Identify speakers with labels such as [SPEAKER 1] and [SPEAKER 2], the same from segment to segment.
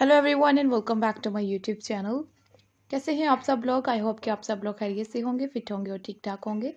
[SPEAKER 1] hello everyone and welcome back to my YouTube channel कैसे हैं आप सब लोग आई होप कि आप सब लोग खैरियत से होंगे फिट होंगे और ठीक ठाक होंगे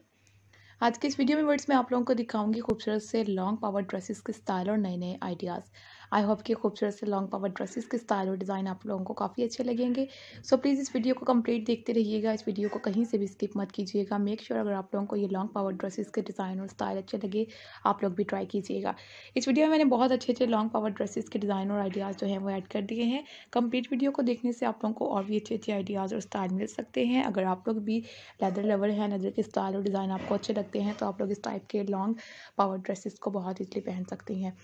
[SPEAKER 1] आज के इस वीडियो में वर्ड्स में आप लोगों को दिखाऊंगी खूबसूरत से लॉन्ग पावर ड्रेसेस के स्टाइल और नए नए आइडियाज़ आई होप कि खूबसूरत से लॉन्ग पावर ड्रेसेस के स्टाइल और डिज़ाइन आप लोगों को काफ़ी अच्छे लगेंगे सो so, प्लीज़ इस वीडियो को कंप्लीट देखते रहिएगा इस वीडियो को कहीं से भी स्किप मत कीजिएगा मेक श्योर अगर आप लोगों को ये लॉन्ग पावर ड्रेसेस के डिज़ाइन और स्टाइल अच्छे लगे आप लोग भी ट्राई कीजिएगा इस वीडियो में मैंने बहुत अच्छे अच्छे लॉन्ग पावर ड्रेसेस के डिज़ाइन और आइडियाज़ जो हैं वो ऐड कर दिए हैं कंप्लीट वीडियो को देखने से आप लोगों को और भी अच्छे अच्छे आइडियाज़ और स्टाइल मिल सकते हैं अगर आप लोग भी लेदर लवर हैं लेदर के स्टाइल और डिज़ाइन आपको अच्छे लगते हैं तो आप लोग इस टाइप के लॉन्ग पावर ड्रेसेस को बहुत इजली पहन सकती हैं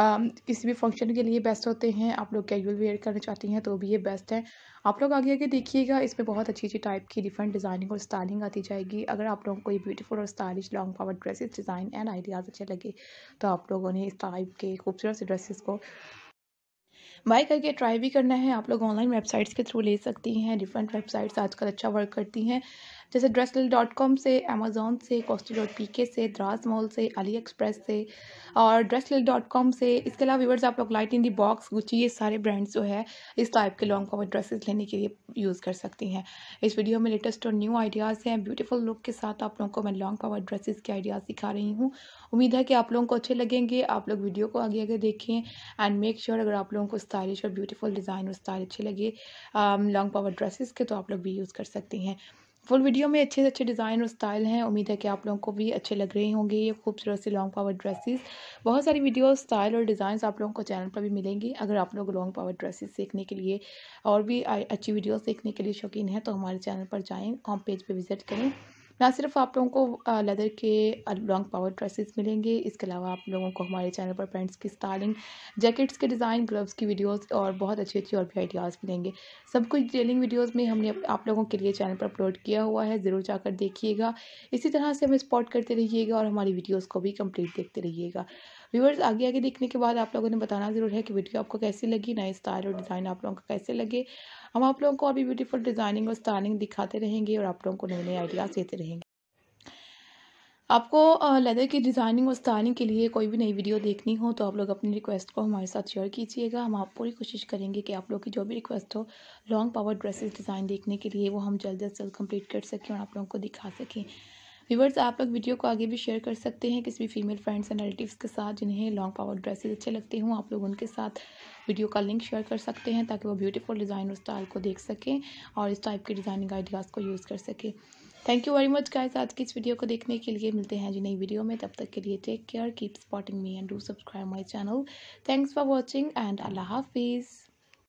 [SPEAKER 1] किसी भी फंक्शन के लिए बेस्ट होते हैं आप लोग कैजुअल वेयर करना चाहती हैं तो भी ये बेस्ट है आप लोग आगे आगे देखिएगा इसमें बहुत अच्छी अच्छी टाइप की डिफरेंट डिज़ाइनिंग और स्टाइलिंग आती जाएगी अगर आप लोगों को ये ब्यूटीफुल और stylish long power dresses design and ideas अच्छे लगे तो आप लोगों ने इस टाइप के खूबसूरत से ड्रेसेस को बाई करके ट्राई भी करना है आप लोग ऑनलाइन वेबसाइट्स के थ्रू ले सकती हैं डिफरेंट वेबसाइट्स आजकल अच्छा वर्क करती हैं जैसे ड्रेसल डॉट कॉम से अमेज़ोन से कॉस्टी डॉट पी के से द्रास मॉल से अली एक्सप्रेस से और ड्रेसल डॉट कॉम से इसके अलावा व्यवर्स आप लोग Light in the Box Gucci ये सारे ब्रांड्स जो है इस टाइप के लॉन्ग कॉवर ड्रेसेस लेने के लिए यूज़ कर सकती हैं इस वीडियो में लेटेस्ट और न्यू आइडियाज़ हैं ब्यूटीफुल लुक के साथ आप लोगों को मैं लॉन्ग पावर ड्रेसेस के आइडियाज़ सिखा रही हूँ उम्मीद है कि आप लोगों को अच्छे लगेंगे आप लोग वीडियो को आगे आगे देखें एंड मेक श्योर अगर आप लोगों को स्टाइलिश और ब्यूटीफुल डिज़ाइन और स्टाइल अच्छे लगे लॉन्ग पावर ड्रेसेस के तो आप लोग भी यूज़ कर सकती हैं फुल वीडियो में अच्छे से अच्छे डिज़ाइन और स्टाइल हैं उम्मीद है कि आप लोगों को भी अच्छे लग रहे होंगे ये खूबसूरत से लॉन्ग पावर ड्रेसेस बहुत सारी वीडियो स्टाइल और डिज़ाइन आप लोगों को चैनल पर भी मिलेंगी अगर आप लोग लॉन्ग पावर ड्रेसेस सीखने के लिए और भी अच्छी वीडियोस देखने के लिए शौकीन हैं तो हमारे चैनल पर जाएँ होम पेज पर विज़िट करें ना सिर्फ आप लोगों को लेदर के लॉन्ग पावर ड्रेसेस मिलेंगे इसके अलावा आप लोगों को हमारे चैनल पर पेंट्स की स्टाइलिंग जैकेट्स के डिज़ाइन ग्लव्स की वीडियोस और बहुत अच्छी अच्छी और भी आइडियाज़ मिलेंगे सब कुछ डिटेलिंग वीडियोस में हमने आप लोगों के लिए चैनल पर अपलोड किया हुआ है ज़रूर जाकर देखिएगा इसी तरह से हमें स्पॉट करते रहिएगा और हमारी वीडियोज़ को भी कम्प्लीट देखते रहिएगा व्यूवर्स आगे आगे देखने के बाद आप लोगों ने बताना ज़रूर है कि वीडियो आपको कैसी लगी नए स्टाइल और डिज़ाइन आप लोगों को कैसे लगे हम आप लोगों को अभी ब्यूटीफुल डिज़ाइनिंग और स्टाइलिंग दिखाते रहेंगे और आप लोगों को नए नए आइडियाज़ देते रहेंगे आपको लेदर की डिज़ाइनिंग और स्टाइलिंग के लिए कोई भी नई वीडियो देखनी हो तो आप लोग अपनी रिक्वेस्ट को हमारे साथ शेयर कीजिएगा हम आप पूरी कोशिश करेंगे कि आप लोग की जो भी रिक्वेस्ट हो लॉन्ग पावर ड्रेसेस डिज़ाइन देखने के लिए वो हम जल्द से जल्द कंप्लीट कर सकें और आप लोगों को दिखा सकें व्यूवर्स आप लोग वीडियो को आगे भी शेयर कर सकते हैं किसी भी फीमेल फ्रेंड्स एंड रिलेटिव्स के साथ जिन्हें लॉन्ग पावर ड्रेसेज अच्छे लगते हों आप लोग उनके साथ वीडियो का लिंक शेयर कर सकते हैं ताकि वो ब्यूटीफुल डिज़ाइन और स्टाइल को देख सकें और इस टाइप के डिज़ाइनिंग आइडियाज़ को यूज़ कर सकें thank you very much guys आज की इस वीडियो को देखने के लिए मिलते हैं जी नई वीडियो में तब तक के लिए take care keep spotting me and do subscribe my channel thanks for watching and अल्लाह हाफिज़